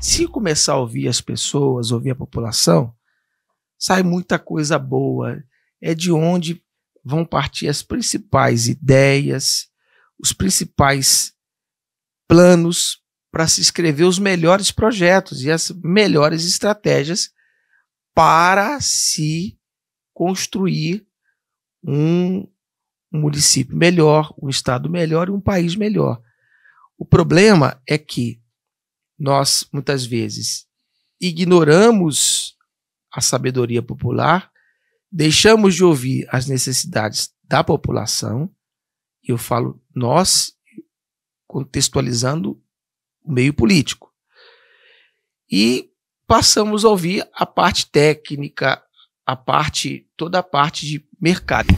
Se começar a ouvir as pessoas, ouvir a população, sai muita coisa boa. É de onde vão partir as principais ideias, os principais planos para se escrever os melhores projetos e as melhores estratégias para se construir um município melhor, um estado melhor e um país melhor. O problema é que nós muitas vezes ignoramos a sabedoria popular, deixamos de ouvir as necessidades da população, e eu falo nós, contextualizando o meio político. E passamos a ouvir a parte técnica, a parte toda a parte de mercado.